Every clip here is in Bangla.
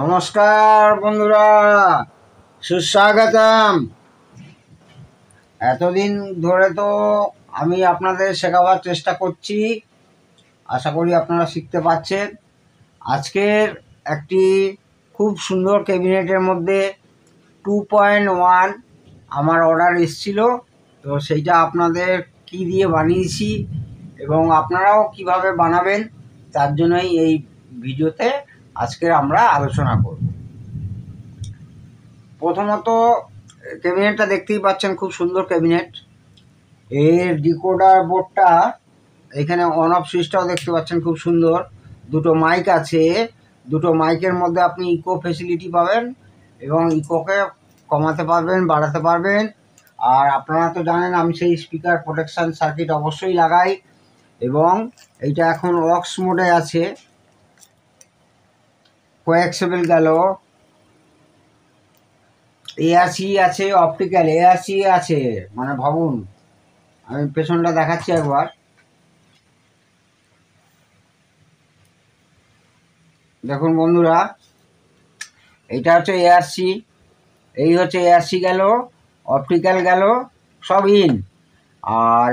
নমস্কার বন্ধুরা সুস্বাগতম এতদিন ধরে তো আমি আপনাদের শেখাবার চেষ্টা করছি আশা করি আপনারা শিখতে পাচ্ছেন আজকের একটি খুব সুন্দর ক্যাবিনেটের মধ্যে টু পয়েন্ট ওয়ান আমার অর্ডার এসছিল তো সেইটা আপনাদের কি দিয়ে বানিয়েছি এবং আপনারাও কিভাবে বানাবেন তার জন্যই এই ভিডিওতে আজকে আমরা আলোচনা করব প্রথমত ক্যাবিনেটটা দেখতেই পাচ্ছেন খুব সুন্দর ক্যাবিনেট এর ডিকোডার বোর্ডটা এখানে অন অফ সুইচটাও দেখতে পাচ্ছেন খুব সুন্দর দুটো মাইক আছে দুটো মাইকের মধ্যে আপনি ইকো ফেসিলিটি পাবেন এবং ইকোকে কমাতে পারবেন বাড়াতে পারবেন আর আপনারা তো জানেন আমি সেই স্পিকার প্রোটেকশান সার্কিট অবশ্যই লাগাই এবং এইটা এখন অক্স মোডে আছে কোয়েক্স গেল এআসি আছে অপটিক্যাল এআসি আছে মানে ভাবুন আমি পেছনটা দেখাচ্ছি একবার দেখুন বন্ধুরা এটা হচ্ছে এআরসি এই হচ্ছে এআরসি গেল অপটিক্যাল গেল সব ইন আর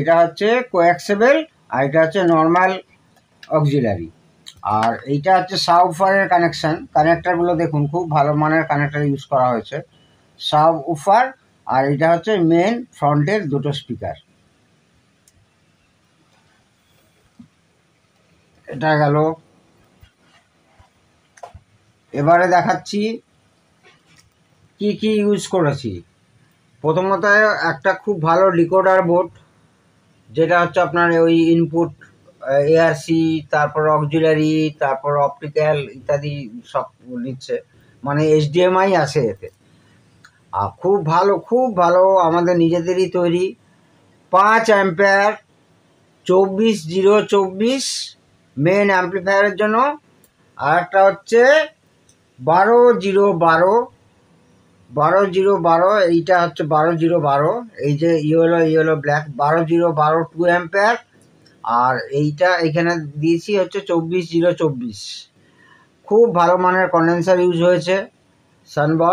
এটা হচ্ছে কোয়াক্সেবেল আর এটা হচ্ছে নর্মাল অক্সিলারি আর এইটা হচ্ছে সাউফারের উফারের কানেকশান কানেক্টারগুলো দেখুন খুব ভালো মানের কানেক্টার ইউজ করা হয়েছে সাব উফার আর এটা হচ্ছে মেন ফ্রন্টের দুটো স্পিকার এটা গেল এবারে দেখাচ্ছি কি কি ইউজ করেছি প্রথমত একটা খুব ভালো রিকোডার বোর্ড যেটা হচ্ছে আপনার ওই ইনপুট এআরসি তারপর অক্সিলারি তারপর অপটিক্যাল ইত্যাদি সব নিচ্ছে মানে এইচডিএমআই আছে এতে আর খুব ভালো খুব ভালো আমাদের নিজেদেরই তৈরি পাঁচ অ্যাম্পেয়ার চব্বিশ জিরো চব্বিশ মেন অ্যাম্পিফায়ারের জন্য আর একটা হচ্ছে বারো জিরো বারো বারো জিরো বারো এইটা হচ্ছে বারো জিরো বারো এই যে ইয়েলো ইয়েলো ব্ল্যাক বারো জিরো বারো টু অ্যাম্পেয়ার আর এইটা এখানে দিয়েছি হচ্ছে চব্বিশ জিরো চব্বিশ খুব ভালো মানের কন্ডেন্সার ইউজ হয়েছে সানবা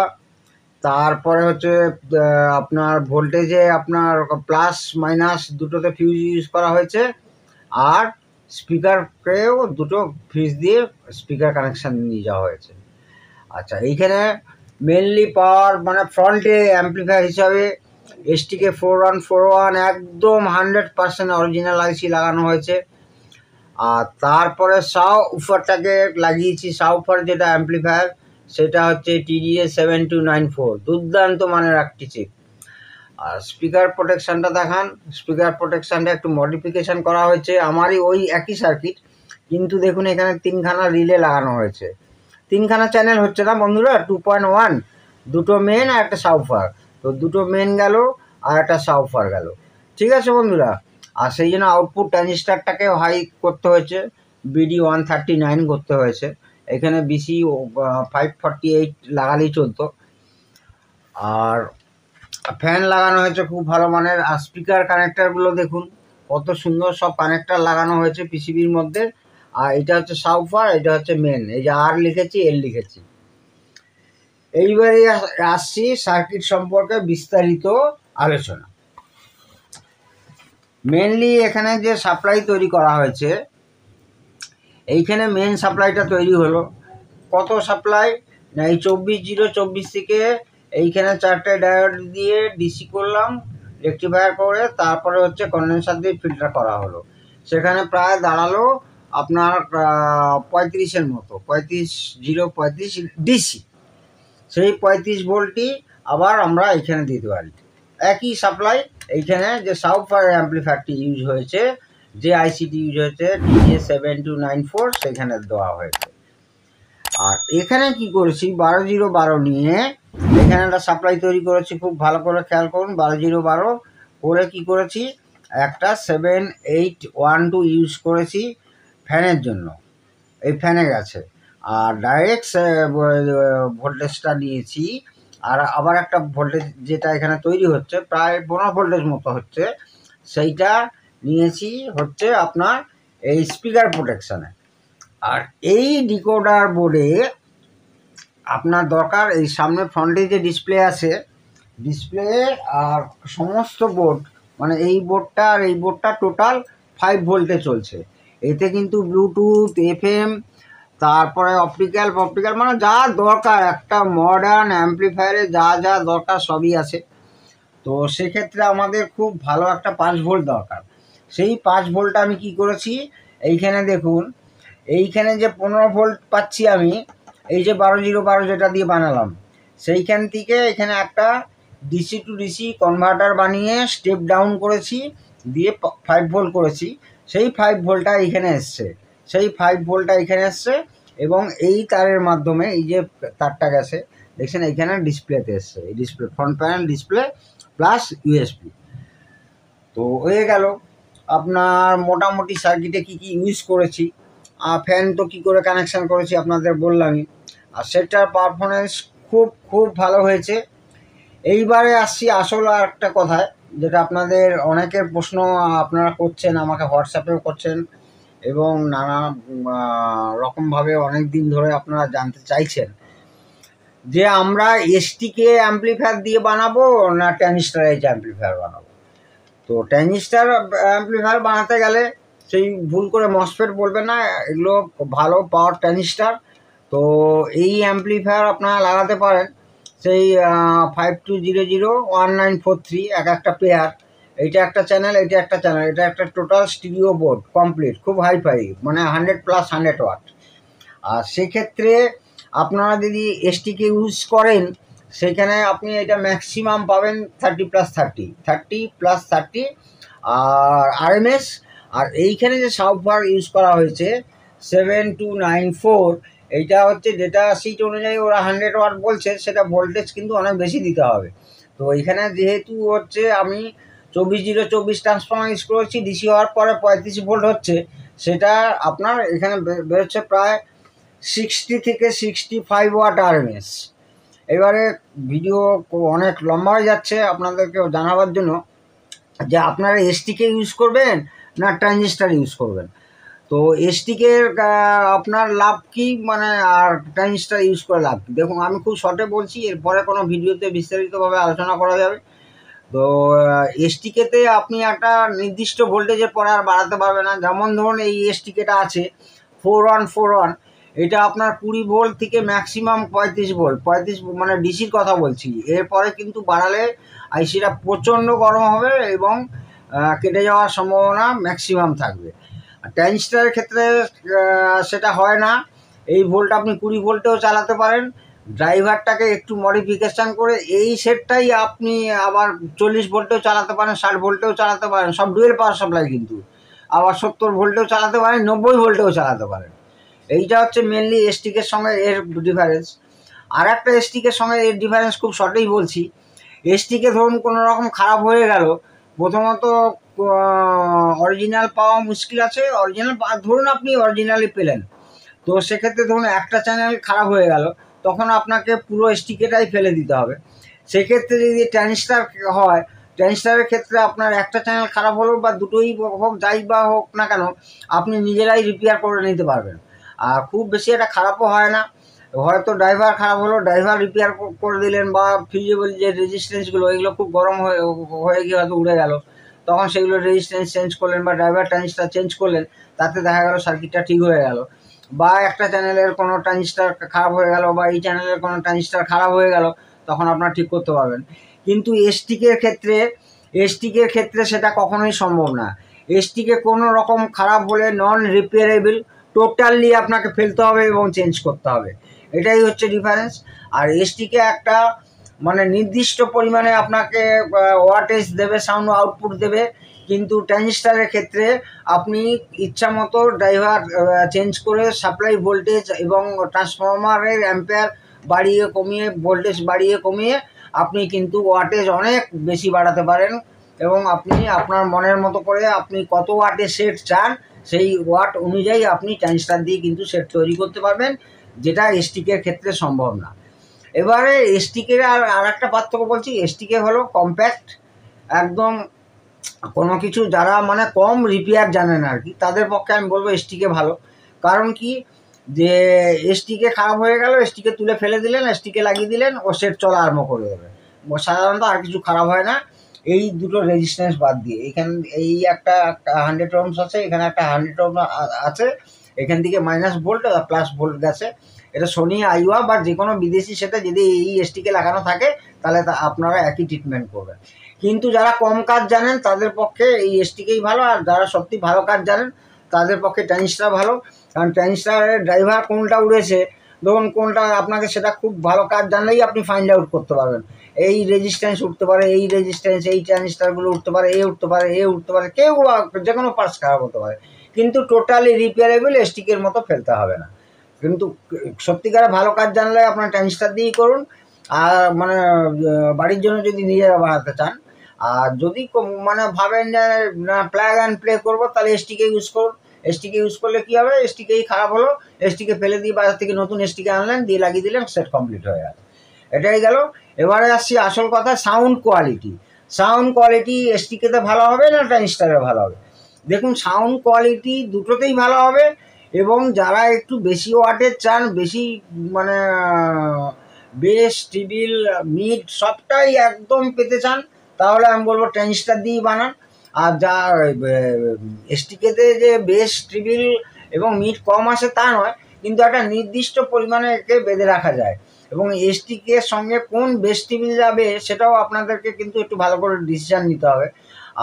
তারপরে হচ্ছে আপনার ভোল্টেজে আপনার প্লাস মাইনাস দুটোতে ফিউজ ইউজ করা হয়েছে আর স্পিকারকেও দুটো ফিউজ দিয়ে স্পিকার কানেকশান নিয়ে যাওয়া হয়েছে আচ্ছা এইখানে মেনলি পাওয়ার মানে ফ্রন্টে অ্যাম্পলিফায়ার হিসাবে STK four one four one একদম হান্ড্রেড পার্সেন্ট অরিজিনাল আইসি লাগানো হয়েছে আর তারপরে সাউ উফারটাকে লাগিয়েছি সাউফার যেটা অ্যাম্পলিফায়ার সেটা হচ্ছে TDA seven two nine four দুর্দান্ত মানের একটি চিপ আর স্পিকার প্রোটেকশানটা দেখান স্পিকার প্রোটেকশানটা একটু মডিফিকেশান করা হয়েছে আমারই ওই একই সার্কিট কিন্তু দেখুন এখানে তিনখানা রিলে লাগানো হয়েছে তিনখানা চ্যানেল হচ্ছে না বন্ধুরা টু পয়েন্ট ওয়ান দুটো মেন আর একটা সাউফার তো দুটো মেন গেল আর একটা সাউফার গেল ঠিক আছে বন্ধুরা আর সেই জন্য আউটপুট ট্রানজিস্টারটাকে হাই করতে হয়েছে বিডি ওয়ান থার্টি নাইন করতে হয়েছে এখানে বিসি ফাইভ ফর্টি এইট লাগালেই চলতো আর ফ্যান লাগানো হয়েছে খুব ভালো মানের আর স্পিকার কানেক্টারগুলো দেখুন কত সুন্দর সব কানেক্টার লাগানো হয়েছে পিসিবির মধ্যে আর এটা হচ্ছে সাউফার এটা হচ্ছে মেন এই যে আর লিখেছি এল লিখেছি এইবারে আসছি সার্কিট সম্পর্কে বিস্তারিত আলোচনা মেনলি এখানে যে সাপ্লাই তৈরি করা হয়েছে এইখানে মেন সাপ্লাইটা তৈরি হলো কত সাপ্লাই না এই চব্বিশ জিরো চব্বিশ থেকে এইখানে চারটে ডায়োড দিয়ে ডিসি করলাম রেক্টিফায়ার করে তারপরে হচ্ছে কন্ডেন্সার দিয়ে ফিল্টার করা হলো সেখানে প্রায় দাঁড়ালো আপনার পঁয়ত্রিশের মতো পঁয়ত্রিশ জিরো পঁয়ত্রিশ ডিসি সেই পঁয়ত্রিশ ভোল্টটি আবার আমরা এখানে দিতে পারি একই সাপ্লাই এইখানে যে সাউথ ফায়ার অ্যাম্পলিফায়ারটি ইউজ হয়েছে যে আইসিটি ইউজ হয়েছে DA seven two nine four সেখানে দেওয়া হয়েছে আর এখানে কি করেছি বারো জিরো বারো নিয়ে এখানে একটা সাপ্লাই তৈরি করেছি খুব ভালো করে খেয়াল করুন বারো জিরো বারো করে কি করেছি একটা seven eight one two use করেছি ফ্যানের জন্য এই ফ্যানে গেছে আর ডাইরেক্ট ভোল্টেজটা নিয়েছি আর আবার একটা ভোল্টেজ যেটা এখানে তৈরি হচ্ছে প্রায় পনেরো ভোল্টেজ মতো হচ্ছে সেইটা নিয়েছি হচ্ছে আপনার এই স্পিকার প্রোটেকশানে আর এই ডিকোডার বোর্ডে আপনার দরকার এই সামনে ফ্রন্টে যে ডিসপ্লে আছে ডিসপ্লে আর সমস্ত বোর্ড মানে এই বোর্ডটা আর এই বোর্ডটা টোটাল ফাইভ ভোল্টে চলছে এতে কিন্তু ব্লুটুথ এম তারপরে অপটিক্যাল অপটিক্যাল মানে যা দরকার একটা মডার্ন অ্যাম্পলিফায়ারে যা যা দরকার সবই আছে তো সেক্ষেত্রে আমাদের খুব ভালো একটা পাঁচ ভোল্ট দরকার সেই পাঁচ ভোল্টটা আমি কি করেছি এইখানে দেখুন এইখানে যে পনেরো ভোল্ট পাচ্ছি আমি এই যে বারো জিরো বারো যেটা দিয়ে বানালাম সেইখান থেকে এখানে একটা ডিসি টু ডিসি কনভার্টার বানিয়ে স্টেপ ডাউন করেছি দিয়ে ফাইভ ভোল্ট করেছি সেই ফাইভ ভোল্টটা এইখানে এসছে সেই ফাইভ ভোল্টটা এখানে আসছে এবং এই তারের মাধ্যমে এই যে তারটা গেছে দেখছেন এইখানে ডিসপ্লেতে এসছে এই display front panel display plus USB তো হয়ে গেল আপনার মোটামুটি সার্কিটে কি কি ইউজ করেছি ফ্যান তো কি করে কানেকশান করেছি আপনাদের বললামই আর সেটার পারফরমেন্স খুব খুব ভালো হয়েছে এইবারে আসছি আসল আর একটা কথায় যেটা আপনাদের অনেকের প্রশ্ন আপনারা করছেন আমাকে হোয়াটসঅ্যাপেও করছেন এবং নানা রকমভাবে অনেক দিন ধরে আপনারা জানতে চাইছেন যে আমরা এসটিকে অ্যাম্পলিফায়ার দিয়ে বানাবো না এইচ অ্যাম্পলিফায়ার বানাবো তো ট্যানিস্টার অ্যাম্পলিফায়ার বানাতে গেলে সেই ভুল করে মসফেট বলবে না এগুলো ভালো পাওয়ার ট্যানিস্টার তো এই অ্যাম্পলিফায়ার আপনারা লাগাতে পারেন সেই five two zero zero one nine four three এক একটা পেয়ার এইটা একটা চ্যানেল এটা একটা চ্যানেল এটা একটা টোটাল স্টিডিও বোর্ড কমপ্লিট খুব হাইফাই মানে হান্ড্রেড প্লাস হান্ড্রেড ওয়াট আর সেক্ষেত্রে আপনারা যদি এসটিকে ইউজ করেন সেখানে আপনি এটা ম্যাক্সিমাম পাবেন thirty plus thirty thirty plus thirty আর আরএমএস আর এইখানে যে সাউফার ইউজ করা হয়েছে সেভেন টু নাইন ফোর এইটা হচ্ছে ডেটা সিট অনুযায়ী ওরা হান্ড্রেড ওয়াট বলছে সেটা ভোল্টেজ কিন্তু অনেক বেশি দিতে হবে তো এখানে যেহেতু হচ্ছে আমি চব্বিশ জিরো চব্বিশ ট্রান্সফর্মার ইউজ করেছি ডিসি হওয়ার পরে পঁয়ত্রিশ ভোল্ট হচ্ছে সেটা আপনার এখানে বেরোচ্ছে প্রায় সিক্সটি থেকে সিক্সটি ফাইভ ওয়াট এস এবারে ভিডিও অনেক লম্বা হয়ে যাচ্ছে আপনাদেরকে জানাবার জন্য যে আপনারা এসটিকে ইউজ করবেন না ট্রানজিস্টার ইউজ করবেন তো এসটিকে আপনার লাভ কি মানে আর ট্রানজিস্টার ইউজ করে লাভ কী দেখুন আমি খুব শর্টে বলছি এরপরে কোনো ভিডিওতে বিস্তারিতভাবে আলোচনা করা যাবে তো এসটিকেতে আপনি একটা নির্দিষ্ট ভোল্টেজের পরে আর বাড়াতে পারবে না যেমন ধরুন এই এসটিকেটা আছে ফোর ওয়ান ফোর ওয়ান এটা আপনার কুড়ি ভোল্ট থেকে ম্যাক্সিমাম পঁয়ত্রিশ ভোল্ট পঁয়ত্রিশ মানে ডিসির কথা বলছি এরপরে কিন্তু বাড়ালে আইসিটা প্রচণ্ড গরম হবে এবং কেটে যাওয়ার সম্ভাবনা ম্যাক্সিমাম থাকবে ট্যানস্টারের ক্ষেত্রে সেটা হয় না এই ভোল্ট আপনি কুড়ি ভোল্টেও চালাতে পারেন ড্রাইভারটাকে একটু মডিফিকেশান করে এই সেটটাই আপনি আবার চল্লিশ ভোল্টেও চালাতে পারেন ষাট ভোল্টেও চালাতে পারেন সব ডুয়েল পাওয়ার সাপ্লাই কিন্তু আবার সত্তর ভোল্টেও চালাতে পারেন নব্বই ভোল্টেও চালাতে পারেন এইটা হচ্ছে মেনলি এসটিকের সঙ্গে এর ডিফারেন্স আর একটা এসটিকের সঙ্গে এর ডিফারেন্স খুব শর্টেই বলছি এসটিকে ধরুন কোনো রকম খারাপ হয়ে গেল প্রথমত অরিজিনাল পাওয়া মুশকিল আছে অরিজিনাল ধরুন আপনি অরিজিনালি পেলেন তো সেক্ষেত্রে ধরুন একটা চ্যানেল খারাপ হয়ে গেল তখন আপনাকে পুরো স্টিকেটাই ফেলে দিতে হবে সেক্ষেত্রে যদি ট্যানিস্টার হয় ট্যানিস্টারের ক্ষেত্রে আপনার একটা চ্যানেল খারাপ হলো বা দুটোই হোক যাই বা হোক না কেন আপনি নিজেরাই রিপেয়ার করে নিতে পারবেন আর খুব বেশি এটা খারাপও হয় না হয়তো ড্রাইভার খারাপ হলো ড্রাইভার রিপেয়ার করে দিলেন বা ফিজিবল যে রেজিস্ট্যান্সগুলো এগুলো খুব গরম হয়ে হয়ে গিয়ে হয়তো উড়ে গেল তখন সেগুলো রেজিস্ট্যান্স চেঞ্জ করলেন বা ড্রাইভার ট্যানিসটা চেঞ্জ করলেন তাতে দেখা গেল সার্কিটটা ঠিক হয়ে গেল বা একটা চ্যানেলের কোনো ট্রানজিস্টার খারাপ হয়ে গেল বা এই চ্যানেলের কোনো ট্রানজিস্টার খারাপ হয়ে গেল তখন আপনারা ঠিক করতে পারবেন কিন্তু এসটিকের ক্ষেত্রে এসটিকের ক্ষেত্রে সেটা কখনোই সম্ভব না এসটিকে কোনো রকম খারাপ হলে নন রিপেয়ারেবল টোটালি আপনাকে ফেলতে হবে এবং চেঞ্জ করতে হবে এটাই হচ্ছে ডিফারেন্স আর এসটিকে একটা মানে নির্দিষ্ট পরিমাণে আপনাকে ওয়াটেজ দেবে সাউন্ড আউটপুট দেবে কিন্তু স্টারের ক্ষেত্রে আপনি ইচ্ছামতো ড্রাইভার চেঞ্জ করে সাপ্লাই ভোল্টেজ এবং ট্রান্সফরমারের অ্যাম্পেয়ার বাড়িয়ে কমিয়ে ভোল্টেজ বাড়িয়ে কমিয়ে আপনি কিন্তু ওয়াটেজ অনেক বেশি বাড়াতে পারেন এবং আপনি আপনার মনের মতো করে আপনি কত ওয়াটে সেট চান সেই ওয়াট অনুযায়ী আপনি স্টার দিয়ে কিন্তু সেট তৈরি করতে পারবেন যেটা এসটিকের ক্ষেত্রে সম্ভব না এবারে এসটিকের আর আর একটা পার্থক্য বলছি এসটিকে হলো কম্প্যাক্ট একদম কোনো কিছু যারা মানে কম রিপেয়ার জানেন আর কি তাদের পক্ষে আমি বলবো এসটিকে ভালো কারণ কি যে এসটিকে খারাপ হয়ে গেল এসটিকে তুলে ফেলে দিলেন এসটিকে লাগিয়ে দিলেন ও সেট চলা আরম্ভ করে দেবে সাধারণত আর কিছু খারাপ হয় না এই দুটো রেজিস্ট্যান্স বাদ দিয়ে এখান এই একটা হান্ড্রেড রমস আছে এখানে একটা হান্ড্রেড রম আছে এখান থেকে মাইনাস ভোল্ট আর প্লাস ভোল্ট গেছে এটা সোনি আইওয়া বা যে কোনো বিদেশি সেটা যদি এই এসটিকে লাগানো থাকে তাহলে আপনারা একই ট্রিটমেন্ট করবেন কিন্তু যারা কম কাজ জানেন তাদের পক্ষে এই এসটিকেই ভালো আর যারা সত্যি ভালো কাজ জানেন তাদের পক্ষে টেনিসটা ভালো কারণ টেনিসটারের ড্রাইভার কোনটা উড়েছে ধরুন কোনটা আপনাকে সেটা খুব ভালো কাজ জানলেই আপনি ফাইন্ড আউট করতে পারবেন এই রেজিস্ট্যান্স উঠতে পারে এই রেজিস্ট্যান্স এই ট্যানিস্টারগুলো উঠতে পারে এ উঠতে পারে এ উঠতে পারে কেউ যে কোনো পার্স খারাপ হতে পারে কিন্তু টোটালি রিপেয়ারেবল এসটিকের মতো ফেলতে হবে না কিন্তু সত্যিকারে ভালো কাজ জানলে আপনার ট্রানজিস্টার দিয়েই করুন আর মানে বাড়ির জন্য যদি নিজেরা বাড়াতে চান আর যদি মানে ভাবেন যে না প্ল্যাগ অ্যান্ড প্লে করবো তাহলে এসটিকে ইউজ করুন এসটিকে ইউজ করলে কী হবে এসটিকেই খারাপ হলো এসটিকে ফেলে দিয়ে বাজার থেকে নতুন এসটিকে আনলেন দিয়ে লাগিয়ে দিলেন সেট কমপ্লিট হয়ে গেল এটাই গেল এবারে আসছি আসল কথা সাউন্ড কোয়ালিটি সাউন্ড কোয়ালিটি এসটিকেতে ভালো হবে না ট্যানিস্টারে ভালো হবে দেখুন সাউন্ড কোয়ালিটি দুটোতেই ভালো হবে এবং যারা একটু বেশি ওয়াটের চান বেশি মানে বেস্ট টিবিল মিড সবটাই একদম পেতে চান তাহলে আমি বলবো টেনিসটা দিয়েই বানান আর যা এসটিকেতে যে বেশ ট্রিবিল এবং মিট কম আসে তা নয় কিন্তু একটা নির্দিষ্ট পরিমাণে একে বেঁধে রাখা যায় এবং এসটিকে সঙ্গে কোন ট্রিবিল যাবে সেটাও আপনাদেরকে কিন্তু একটু ভালো করে ডিসিশান নিতে হবে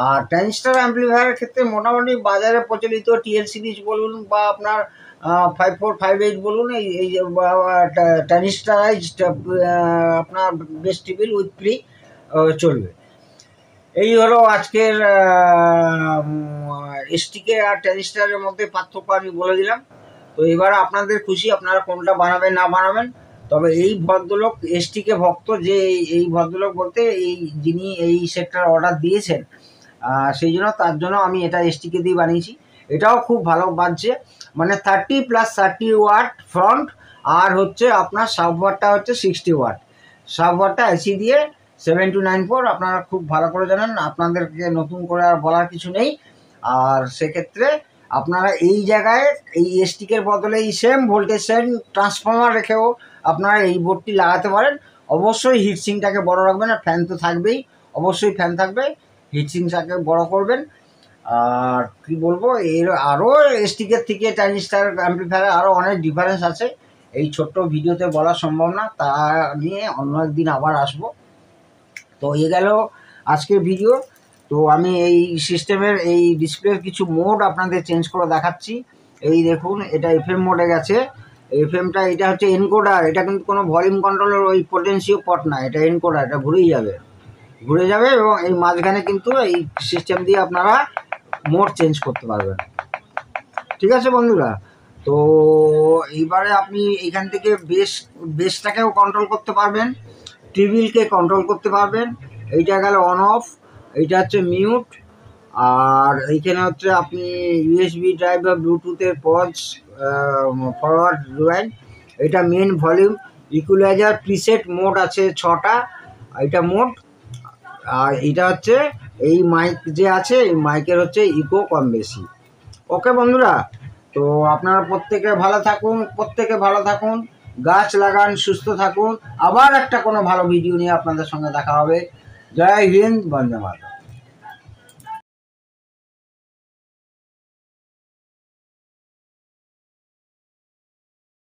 আর ট্রানজিস্টার অ্যাম্পলিফায়ারের ক্ষেত্রে মোটামুটি বাজারে প্রচলিত টিএল সিরিজ বলুন বা আপনার ফাইভ ফোর ফাইভ এইট বলুন এই এই ট্রানজিস্টারাইজ আপনার টিবিল উইথ ফ্রি চলবে এই হলো আজকের স্টিকে আর টেনিস্টারের মধ্যে পার্থক্য আমি বলে দিলাম তো এবার আপনাদের খুশি আপনারা কোনটা বানাবেন না বানাবেন তবে এই ভদ্রলোক এসটিকে ভক্ত যে এই ভদ্রলোক বলতে এই যিনি এই সেটটার অর্ডার দিয়েছেন সেই জন্য তার জন্য আমি এটা এসটিকে দিয়ে বানিয়েছি এটাও খুব ভালো বাজছে মানে thirty plus thirty watt front আর হচ্ছে আপনার সাবওয়ারটা হচ্ছে সিক্সটি ওয়াট সাবওয়ারটা এসি দিয়ে সেভেন টু নাইন ফোর আপনারা খুব ভালো করে জানেন আপনাদেরকে নতুন করে আর বলার কিছু নেই আর সেক্ষেত্রে আপনারা এই জায়গায় এই এসটিকের বদলে এই সেম ভোল্টেজ সেম ট্রান্সফর্মার রেখেও আপনারা এই বোর্ডটি লাগাতে পারেন অবশ্যই হিটসিংটাকে বড় রাখবেন আর ফ্যান তো থাকবেই অবশ্যই ফ্যান থাকবে হিটসিংটাকে বড় করবেন আর কি বলবো এর আরও এসটিকের থেকে ট্রানজিস্টার অ্যাম্পিফায়ার আরও অনেক ডিফারেন্স আছে এই ছোট্ট ভিডিওতে বলা সম্ভব না তা নিয়ে অন্য একদিন আবার আসবো তো এ গেল আজকের ভিডিও তো আমি এই সিস্টেমের এই ডিসপ্লের কিছু মোড আপনাদের চেঞ্জ করে দেখাচ্ছি এই দেখুন এটা এফ এম মোডে গেছে এফ এমটা এটা হচ্ছে এনকোডার এটা কিন্তু কোনো ভলিউম কন্ট্রোলের ওই পোটেন্সিও পট না এটা এনকোডার এটা ঘুরেই যাবে ঘুরে যাবে এবং এই মাঝখানে কিন্তু এই সিস্টেম দিয়ে আপনারা মোড চেঞ্জ করতে পারবেন ঠিক আছে বন্ধুরা তো এইবারে আপনি এখান থেকে বেস বেসটাকেও কন্ট্রোল করতে পারবেন টেবিলকে কন্ট্রোল করতে পারবেন এইটা গেল অন অফ এইটা হচ্ছে মিউট আর এইখানে হচ্ছে আপনি ইউএসবি ড্রাইভ বা ব্লুটুথের পজ ফরওয়ার্ড ড্রাইভ এটা main volume equaliser preset mode আছে ছটা এটা মোড আর এটা হচ্ছে এই মাইক যে আছে এই মাইকের হচ্ছে ইকো কম বেশি ওকে বন্ধুরা তো আপনারা প্রত্যেকে ভালো থাকুন প্রত্যেকে ভালো থাকুন গাছ লাগান সুস্থ থাকুন আবার একটা কোনো ভালো ভিডিও নিয়ে আপনাদের সঙ্গে দেখা হবে জয় হিন্দ বন্দে মাতা